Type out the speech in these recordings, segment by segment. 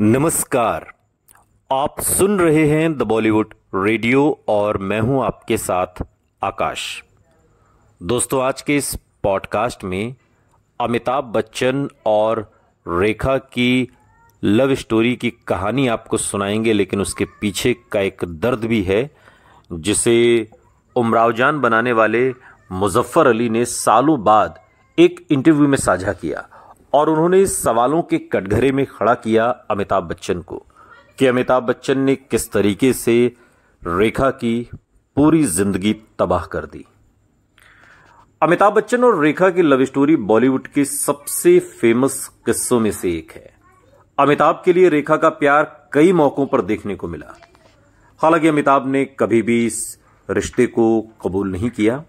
नमस्कार आप सुन रहे हैं द बॉलीवुड रेडियो और मैं हूं आपके साथ आकाश दोस्तों आज के इस पॉडकास्ट में अमिताभ बच्चन और रेखा की लव स्टोरी की कहानी आपको सुनाएंगे लेकिन उसके पीछे का एक दर्द भी है जिसे उमरावजान बनाने वाले मुजफ्फर अली ने सालों बाद एक इंटरव्यू में साझा किया और उन्होंने सवालों के कटघरे में खड़ा किया अमिताभ बच्चन को कि अमिताभ बच्चन ने किस तरीके से रेखा की पूरी जिंदगी तबाह कर दी अमिताभ बच्चन और रेखा की लव स्टोरी बॉलीवुड के सबसे फेमस किस्सों में से एक है अमिताभ के लिए रेखा का प्यार कई मौकों पर देखने को मिला हालांकि अमिताभ ने कभी भी इस रिश्ते को कबूल नहीं किया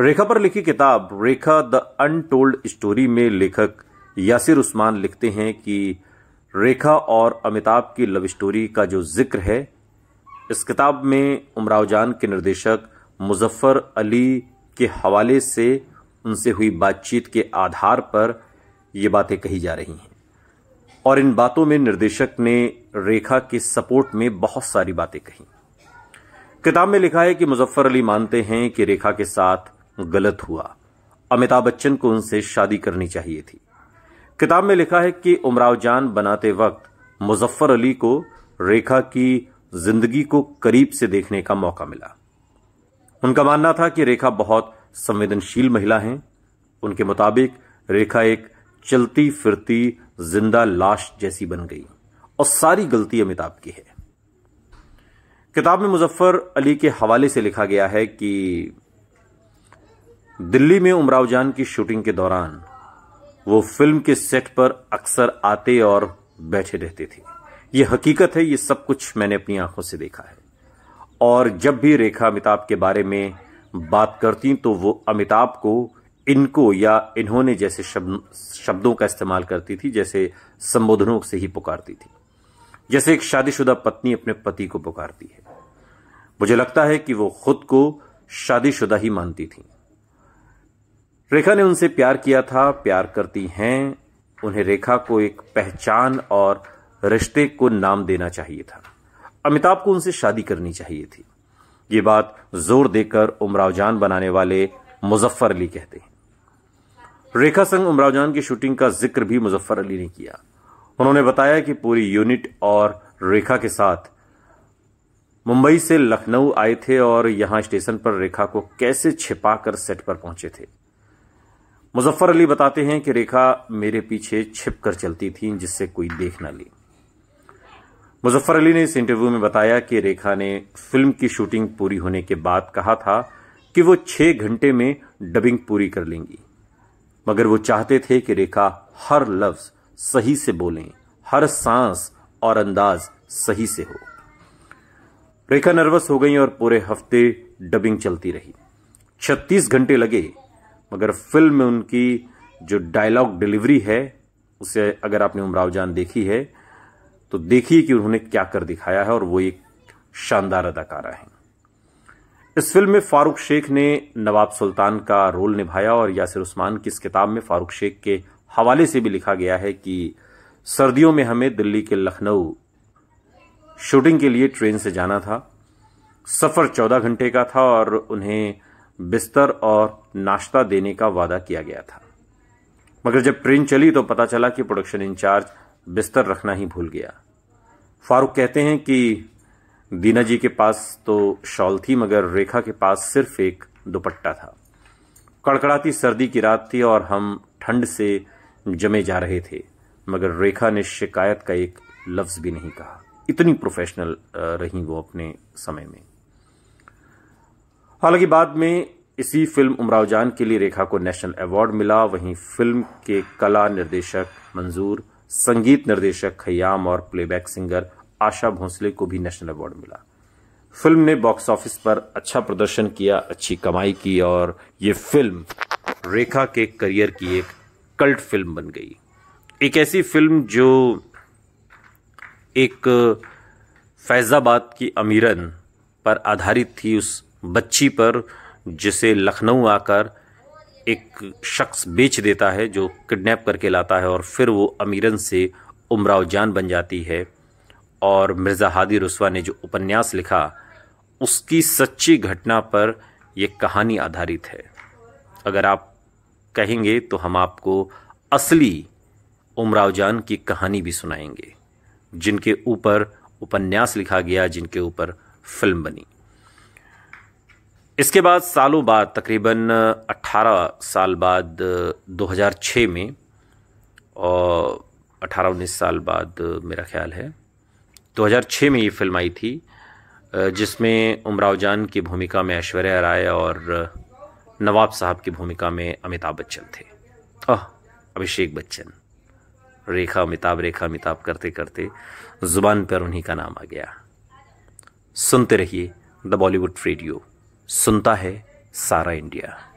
रेखा पर लिखी किताब रेखा द अनटोल्ड स्टोरी में लेखक यासिर उस्मान लिखते हैं कि रेखा और अमिताभ की लव स्टोरी का जो जिक्र है इस किताब में उमराव जान के निर्देशक मुजफ्फर अली के हवाले से उनसे हुई बातचीत के आधार पर ये बातें कही जा रही हैं और इन बातों में निर्देशक ने रेखा के सपोर्ट में बहुत सारी बातें कही किताब में लिखा है कि मुजफ्फर अली मानते हैं कि रेखा के साथ गलत हुआ अमिताभ बच्चन को उनसे शादी करनी चाहिए थी किताब में लिखा है कि उमराव जान बनाते वक्त मुजफ्फर अली को रेखा की जिंदगी को करीब से देखने का मौका मिला उनका मानना था कि रेखा बहुत संवेदनशील महिला हैं उनके मुताबिक रेखा एक चलती फिरती जिंदा लाश जैसी बन गई और सारी गलती अमिताभ की है किताब में मुजफ्फर अली के हवाले से लिखा गया है कि दिल्ली में उमराव जान की शूटिंग के दौरान वो फिल्म के सेट पर अक्सर आते और बैठे रहते थे ये हकीकत है ये सब कुछ मैंने अपनी आंखों से देखा है और जब भी रेखा अमिताभ के बारे में बात करती तो वो अमिताभ को इनको या इन्होंने जैसे शब्द शब्दों का इस्तेमाल करती थी जैसे संबोधनों से ही पुकारती थी जैसे एक शादीशुदा पत्नी अपने पति को पुकारती है मुझे लगता है कि वो खुद को शादीशुदा ही मानती थी रेखा ने उनसे प्यार किया था प्यार करती हैं उन्हें रेखा को एक पहचान और रिश्ते को नाम देना चाहिए था अमिताभ को उनसे शादी करनी चाहिए थी ये बात जोर देकर उमराव जान बनाने वाले मुजफ्फर अली कहते हैं रेखा संग उमराव जान की शूटिंग का जिक्र भी मुजफ्फर अली ने किया उन्होंने बताया कि पूरी यूनिट और रेखा के साथ मुंबई से लखनऊ आए थे और यहां स्टेशन पर रेखा को कैसे छिपाकर सेट पर पहुंचे थे मुजफ्फर अली बताते हैं कि रेखा मेरे पीछे छिप कर चलती थी जिससे कोई देख ना ले मुजफ्फर अली ने इस इंटरव्यू में बताया कि रेखा ने फिल्म की शूटिंग पूरी होने के बाद कहा था कि वो छह घंटे में डबिंग पूरी कर लेंगी मगर वो चाहते थे कि रेखा हर लफ्ज सही से बोलें हर सांस और अंदाज सही से हो रेखा नर्वस हो गई और पूरे हफ्ते डबिंग चलती रही 36 घंटे लगे मगर फिल्म में उनकी जो डायलॉग डिलीवरी है उसे अगर आपने उमराव जान देखी है तो देखिए कि उन्होंने क्या कर दिखाया है और वो एक शानदार अदाकारा है इस फिल्म में फारूक शेख ने नवाब सुल्तान का रोल निभाया और यासिर उस्मान की इस किताब में फारूक शेख के हवाले से भी लिखा गया है कि सर्दियों में हमें दिल्ली के लखनऊ शूटिंग के लिए ट्रेन से जाना था सफ़र चौदह घंटे का था और उन्हें बिस्तर और नाश्ता देने का वादा किया गया था मगर जब ट्रेन चली तो पता चला कि प्रोडक्शन इंचार्ज बिस्तर रखना ही भूल गया फारूक कहते हैं कि दीना जी के पास तो शॉल थी मगर रेखा के पास सिर्फ एक दुपट्टा था कड़कड़ाती सर्दी की रात थी और हम ठंड से जमे जा रहे थे मगर रेखा ने शिकायत का एक लफ्ज़ भी नहीं कहा इतनी प्रोफेशनल रही वो अपने समय में हालांकि बाद में इसी फिल्म उमराव जान के लिए रेखा को नेशनल अवार्ड मिला वहीं फिल्म के कला निर्देशक मंजूर संगीत निर्देशक खयाम और प्लेबैक सिंगर आशा भोसले को भी नेशनल अवार्ड मिला फिल्म ने बॉक्स ऑफिस पर अच्छा प्रदर्शन किया अच्छी कमाई की और ये फिल्म रेखा के करियर की एक कल्ट फिल्म बन गई एक ऐसी फिल्म जो एक फैज़ाबाद की अमीरन पर आधारित थी उस बच्ची पर जिसे लखनऊ आकर एक शख्स बेच देता है जो किडनैप करके लाता है और फिर वो अमीरन से उमराव जान बन जाती है और मिर्ज़ा हादी रसवा ने जो उपन्यास लिखा उसकी सच्ची घटना पर यह कहानी आधारित है अगर आप कहेंगे तो हम आपको असली उमराव जान की कहानी भी सुनाएंगे जिनके ऊपर उपन्यास लिखा गया जिनके ऊपर फिल्म बनी इसके बाद सालों बाद तकरीबन 18 साल बाद 2006 में और 18-19 साल बाद मेरा ख्याल है 2006 में ये फिल्म आई थी जिसमें उमराव जान की भूमिका में ऐश्वर्या राय और नवाब साहब की भूमिका में अमिताभ बच्चन थे ओह अभिषेक बच्चन रेखा अमिताभ रेखा अमिताभ करते करते ज़ुबान पर उन्हीं का नाम आ गया सुनते रहिए द बॉलीवुड रेडियो सुनता है सारा इंडिया